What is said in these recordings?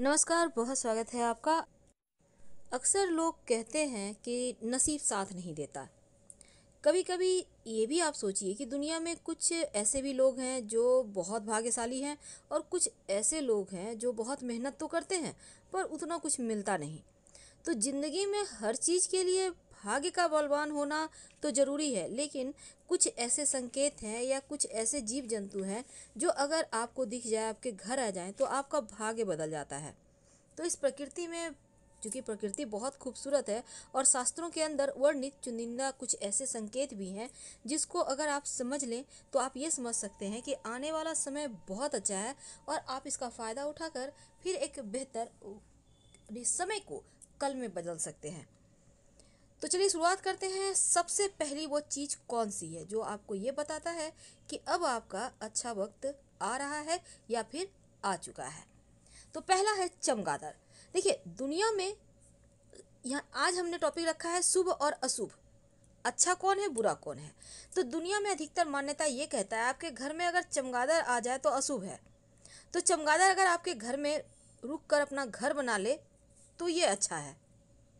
नमस्कार बहुत स्वागत है आपका अक्सर लोग कहते हैं कि नसीब साथ नहीं देता कभी कभी ये भी आप सोचिए कि दुनिया में कुछ ऐसे भी लोग हैं जो बहुत भाग्यशाली हैं और कुछ ऐसे लोग हैं जो बहुत मेहनत तो करते हैं पर उतना कुछ मिलता नहीं तो ज़िंदगी में हर चीज़ के लिए भाग्य का बलवान होना तो ज़रूरी है लेकिन कुछ ऐसे संकेत हैं या कुछ ऐसे जीव जंतु हैं जो अगर आपको दिख जाए आपके घर आ जाए तो आपका भाग्य बदल जाता है तो इस प्रकृति में चूँकि प्रकृति बहुत खूबसूरत है और शास्त्रों के अंदर वर्णित चुनिंदा कुछ ऐसे संकेत भी हैं जिसको अगर आप समझ लें तो आप ये समझ सकते हैं कि आने वाला समय बहुत अच्छा है और आप इसका फ़ायदा उठाकर फिर एक बेहतर समय को कल में बदल सकते हैं तो चलिए शुरुआत करते हैं सबसे पहली वो चीज़ कौन सी है जो आपको ये बताता है कि अब आपका अच्छा वक्त आ रहा है या फिर आ चुका है तो पहला है चमगादड़ देखिए दुनिया में यहाँ आज हमने टॉपिक रखा है शुभ और अशुभ अच्छा कौन है बुरा कौन है तो दुनिया में अधिकतर मान्यता ये कहता है आपके घर में अगर चमगादड़ आ जाए तो अशुभ है तो चमगादड़ अगर आपके घर में रुक कर अपना घर बना ले तो ये अच्छा है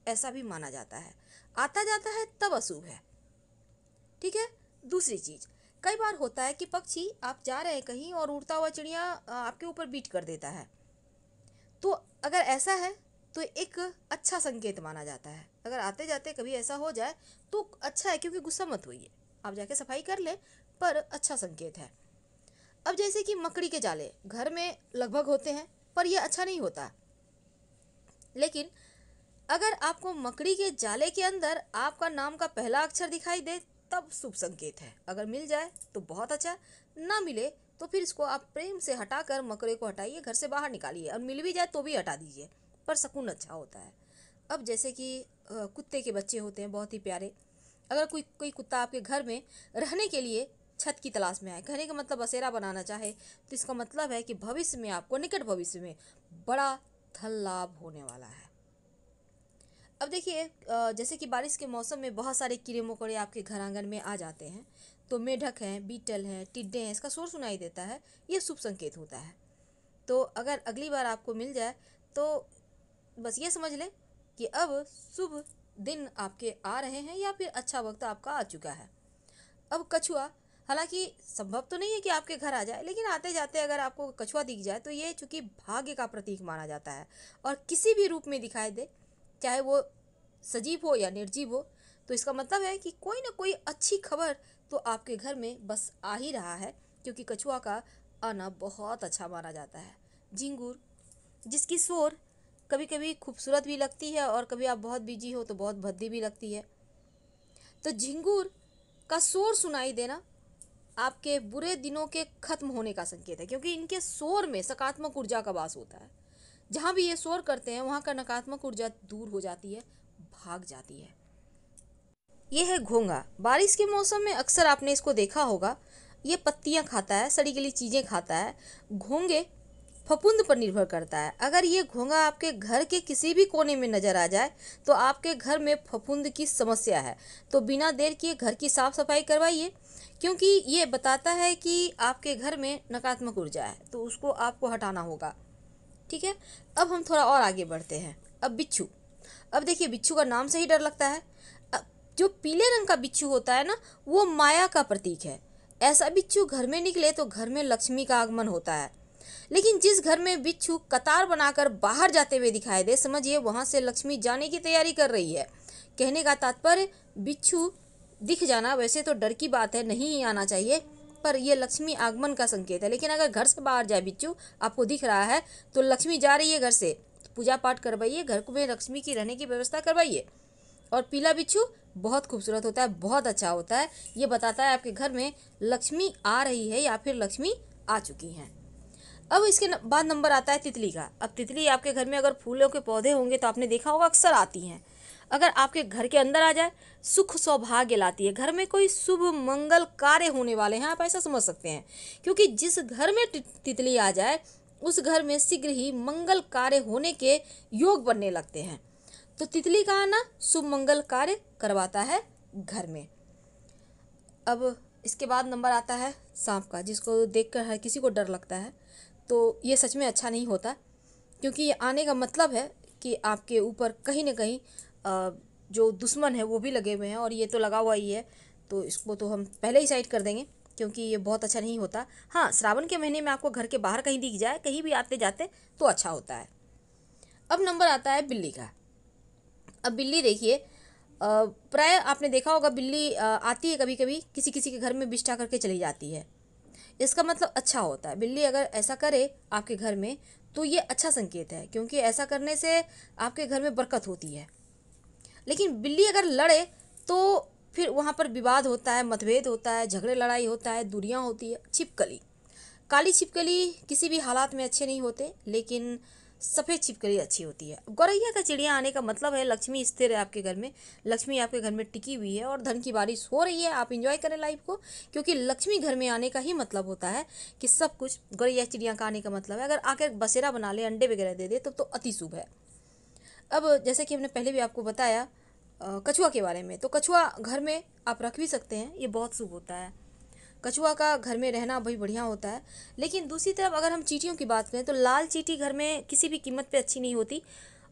ऐसा भी माना जाता है आता जाता है तब अशुभ है ठीक है दूसरी चीज़ कई बार होता है कि पक्षी आप जा रहे हैं कहीं और उड़ता हुआ चिड़िया आपके ऊपर बीट कर देता है तो अगर ऐसा है तो एक अच्छा संकेत माना जाता है अगर आते जाते कभी ऐसा हो जाए तो अच्छा है क्योंकि गुस्सा मत होइए आप जाके सफाई कर लें पर अच्छा संकेत है अब जैसे कि मकड़ी के जाले घर में लगभग होते हैं पर यह अच्छा नहीं होता लेकिन अगर आपको मकड़ी के जाले के अंदर आपका नाम का पहला अक्षर दिखाई दे तब शुभ संकेत है अगर मिल जाए तो बहुत अच्छा ना मिले तो फिर इसको आप प्रेम से हटाकर मकड़े को हटाइए घर से बाहर निकालिए और मिल भी जाए तो भी हटा दीजिए पर सुकून अच्छा होता है अब जैसे कि कुत्ते के बच्चे होते हैं बहुत ही प्यारे अगर कोई कोई कुत्ता आपके घर में रहने के लिए छत की तलाश में आए कहने का मतलब बसेरा बनाना चाहे तो इसका मतलब है कि भविष्य में आपको निकट भविष्य में बड़ा धन लाभ होने वाला है अब देखिए जैसे कि बारिश के मौसम में बहुत सारे कीड़े मकोड़े आपके घर आंगन में आ जाते हैं तो मेढक हैं बीटल हैं टिड्डे हैं इसका शोर सुनाई देता है ये शुभ संकेत होता है तो अगर अगली बार आपको मिल जाए तो बस ये समझ लें कि अब शुभ दिन आपके आ रहे हैं या फिर अच्छा वक्त आपका आ चुका है अब कछुआ हालांकि संभव तो नहीं है कि आपके घर आ जाए लेकिन आते जाते अगर आपको कछुआ दिख जाए तो ये चूँकि भाग्य का प्रतीक माना जाता है और किसी भी रूप में दिखाई दे चाहे वो सजीव हो या निर्जीव हो तो इसका मतलब है कि कोई ना कोई अच्छी खबर तो आपके घर में बस आ ही रहा है क्योंकि कछुआ का आना बहुत अच्छा माना जाता है झिंगूर जिसकी शोर कभी कभी खूबसूरत भी लगती है और कभी आप बहुत बिजी हो तो बहुत भद्दी भी लगती है तो झिंगूर का शोर सुनाई देना आपके बुरे दिनों के ख़त्म होने का संकेत है क्योंकि इनके शोर में सकारात्मक ऊर्जा का वास होता है जहाँ भी ये शोर करते हैं वहाँ का नकारात्मक ऊर्जा दूर हो जाती है भाग जाती है ये है घोंगा बारिश के मौसम में अक्सर आपने इसको देखा होगा ये पत्तियाँ खाता है सड़ी गली चीज़ें खाता है घोंगे फपुंद पर निर्भर करता है अगर ये घोंगा आपके घर के किसी भी कोने में नज़र आ जाए तो आपके घर में फफूंद की समस्या है तो बिना देर किए घर की साफ़ सफाई करवाइए क्योंकि ये बताता है कि आपके घर में नकारात्मक ऊर्जा है तो उसको आपको हटाना होगा ठीक है अब हम थोड़ा और आगे बढ़ते हैं अब बिच्छू अब देखिए बिच्छू का नाम से ही डर लगता है जो पीले रंग का बिच्छू होता है ना वो माया का प्रतीक है ऐसा बिच्छू घर में निकले तो घर में लक्ष्मी का आगमन होता है लेकिन जिस घर में बिच्छू कतार बनाकर बाहर जाते हुए दिखाई दे समझिए वहाँ से लक्ष्मी जाने की तैयारी कर रही है कहने का तात्पर्य बिच्छू दिख जाना वैसे तो डर की बात है नहीं आना चाहिए पर यह लक्ष्मी आगमन का संकेत है लेकिन अगर घर से बाहर जाए बिच्छू आपको दिख रहा है तो लक्ष्मी जा रही है घर से पूजा पाठ करवाइए घर को में लक्ष्मी की रहने की व्यवस्था करवाइए और पीला बिच्छू बहुत खूबसूरत होता है बहुत अच्छा होता है ये बताता है आपके घर में लक्ष्मी आ रही है या फिर लक्ष्मी आ चुकी हैं अब इसके बाद नंबर आता है तितली का अब तितली आपके घर में अगर फूलों के पौधे होंगे तो आपने देखा होगा अक्सर आती हैं अगर आपके घर के अंदर आ जाए सुख सौभाग्य लाती है घर में कोई शुभ मंगल कार्य होने वाले हैं आप ऐसा समझ सकते हैं क्योंकि जिस घर में तितली आ जाए उस घर में शीघ्र ही मंगल कार्य होने के योग बनने लगते हैं तो तितली का आना शुभ मंगल कार्य करवाता है घर में अब इसके बाद नंबर आता है सांप का जिसको देख हर किसी को डर लगता है तो ये सच में अच्छा नहीं होता क्योंकि ये आने का मतलब है कि आपके ऊपर कहीं ना कहीं जो दुश्मन है वो भी लगे हुए हैं और ये तो लगा हुआ ही है तो इसको तो हम पहले ही साइड कर देंगे क्योंकि ये बहुत अच्छा नहीं होता हाँ श्रावण के महीने में आपको घर के बाहर कहीं दिख जाए कहीं भी आते जाते तो अच्छा होता है अब नंबर आता है बिल्ली का अब बिल्ली देखिए प्राय आपने देखा होगा बिल्ली आती है कभी कभी किसी किसी के घर में बिष्ठा करके चली जाती है इसका मतलब अच्छा होता है बिल्ली अगर ऐसा करे आपके घर में तो ये अच्छा संकेत है क्योंकि ऐसा करने से आपके घर में बरकत होती है लेकिन बिल्ली अगर लड़े तो फिर वहाँ पर विवाद होता है मतभेद होता है झगड़े लड़ाई होता है दूरियाँ होती है छिपकली काली छिपकली किसी भी हालात में अच्छे नहीं होते लेकिन सफ़ेद छिपकली अच्छी होती है गौरैया का चिड़िया आने का मतलब है लक्ष्मी स्थिर है आपके घर में लक्ष्मी आपके घर में टिकी हुई है और धन की बारिश हो रही है आप इंजॉय करें लाइफ को क्योंकि लक्ष्मी घर में आने का ही मतलब होता है कि सब कुछ गौरैया चिड़िया का आने का मतलब है अगर आकर बसेरा बना ले अंडे वगैरह दे दे तब तो, तो अति शुभ है अब जैसे कि हमने पहले भी आपको बताया कछुआ के बारे में तो कछुआ घर में आप रख भी सकते हैं ये बहुत शुभ होता है कछुआ का घर में रहना बहुत बढ़िया होता है लेकिन दूसरी तरफ अगर हम चीटियों की बात करें तो लाल चीटी घर में किसी भी कीमत पे अच्छी नहीं होती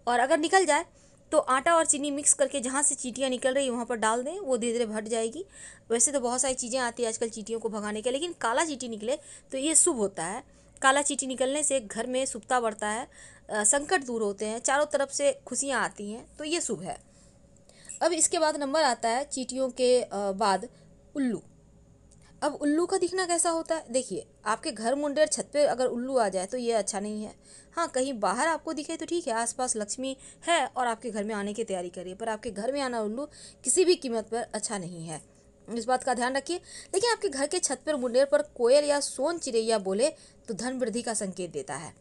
और अगर निकल जाए तो आटा और चीनी मिक्स करके जहाँ से चीटियाँ निकल रही वहाँ पर डाल दें वो धीरे धीरे भट जाएगी वैसे तो बहुत सारी चीज़ें आती है आजकल चीटियों को भगाने के लेकिन काला चीटी निकले तो ये शुभ होता है काला चीटी निकलने से घर में सुप्ता बढ़ता है संकट दूर होते हैं चारों तरफ से खुशियाँ आती हैं तो ये शुभ है अब इसके बाद नंबर आता है चीटियों के बाद उल्लू अब उल्लू का दिखना कैसा होता है देखिए आपके घर मुंडे छत पे अगर उल्लू आ जाए तो ये अच्छा नहीं है हाँ कहीं बाहर आपको दिखे तो ठीक है आसपास लक्ष्मी है और आपके घर में आने की तैयारी करिए पर आपके घर में आना उल्लू किसी भी कीमत पर अच्छा नहीं है इस बात का ध्यान रखिए लेकिन आपके घर के छत पर मुंडेर पर कोयल या सोन चिड़ैया बोले तो धन वृद्धि का संकेत देता है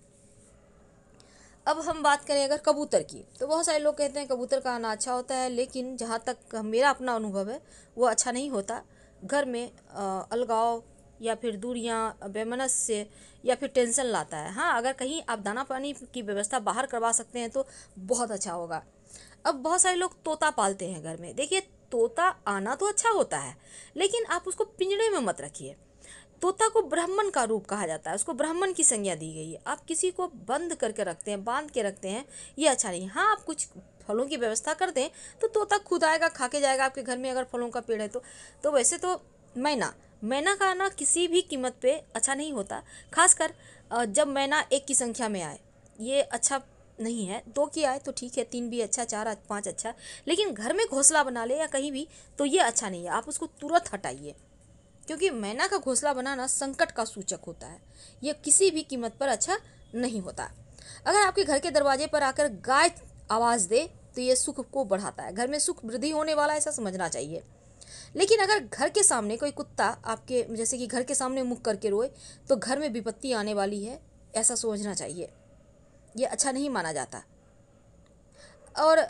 अब हम बात करें अगर कबूतर की तो बहुत सारे लोग कहते हैं कबूतर का आना अच्छा होता है लेकिन जहाँ तक मेरा अपना अनुभव है वो अच्छा नहीं होता घर में अलगाव या फिर दूरियाँ बेमनस से या फिर टेंशन लाता है हाँ अगर कहीं आप दाना पानी की व्यवस्था बाहर करवा सकते हैं तो बहुत अच्छा होगा अब बहुत सारे लोग तोता पालते हैं घर में देखिए तोता आना तो अच्छा होता है लेकिन आप उसको पिंजड़े में मत रखिए तोता को ब्राह्मण का रूप कहा जाता है उसको ब्राह्मण की संज्ञा दी गई है आप किसी को बंद करके रखते हैं बांध के रखते हैं ये अच्छा नहीं हाँ आप कुछ फलों की व्यवस्था कर दें तो तोता खुद आएगा खा के जाएगा आपके घर में अगर फलों का पेड़ है तो तो वैसे तो मैना मैना का आना किसी भी कीमत पे अच्छा नहीं होता खासकर जब मैना एक की संख्या में आए ये अच्छा नहीं है दो की आए तो ठीक है तीन भी अच्छा चार पाँच अच्छा लेकिन घर में घोंसला बना ले या कहीं भी तो ये अच्छा नहीं है आप उसको तुरंत हटाइए क्योंकि मैना का घोंसला बनाना संकट का सूचक होता है यह किसी भी कीमत पर अच्छा नहीं होता अगर आपके घर के दरवाजे पर आकर गाय आवाज़ दे तो ये सुख को बढ़ाता है घर में सुख वृद्धि होने वाला ऐसा समझना चाहिए लेकिन अगर घर के सामने कोई कुत्ता आपके जैसे कि घर के सामने मुख करके रोए तो घर में विपत्ति आने वाली है ऐसा सोचना चाहिए यह अच्छा नहीं माना जाता और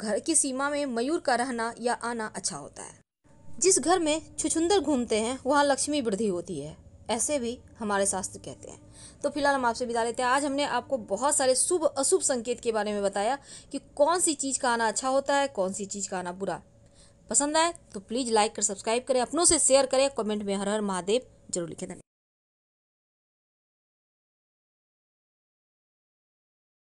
घर की सीमा में मयूर का रहना या आना अच्छा होता है जिस घर में छुछुंदर घूमते हैं वहाँ लक्ष्मी वृद्धि होती है ऐसे भी हमारे शास्त्र कहते हैं तो फिलहाल हम आपसे बिता लेते हैं आज हमने आपको बहुत सारे शुभ अशुभ संकेत के बारे में बताया कि कौन सी चीज़ का आना अच्छा होता है कौन सी चीज़ का आना बुरा पसंद आए तो प्लीज़ लाइक कर सब्सक्राइब करें अपनों से शेयर करें कमेंट में हर हर महादेव जरूर लिखें धन्यवाद